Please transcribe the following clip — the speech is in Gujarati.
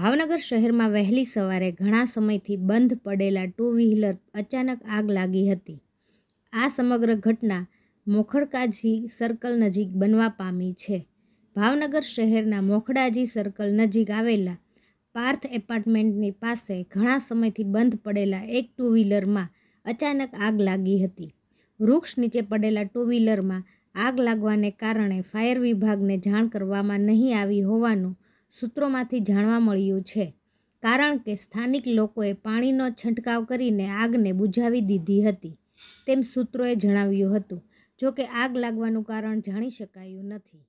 ભાવનગર શહેરમાં વહેલી સવારે ઘણા સમયથી બંધ પડેલા ટુ વ્હીલર અચાનક આગ લાગી હતી આ સમગ્ર ઘટના મોખડકાજી સર્કલ નજીક બનવા પામી છે ભાવનગર શહેરના મોખડાજી સર્કલ નજીક આવેલા પાર્થ એપાર્ટમેન્ટની પાસે ઘણા સમયથી બંધ પડેલા એક ટુ વ્હીલરમાં અચાનક આગ લાગી હતી વૃક્ષ નીચે પડેલા ટુ વ્હીલરમાં આગ લાગવાને કારણે ફાયર વિભાગને જાણ કરવામાં નહીં આવી હોવાનું સૂત્રોમાંથી જાણવા મળ્યું છે કારણ કે સ્થાનિક લોકોએ પાણીનો છંટકાવ કરીને આગને બુઝાવી દીધી હતી તેમ સૂત્રોએ જણાવ્યું હતું જોકે આગ લાગવાનું કારણ જાણી શકાયું નથી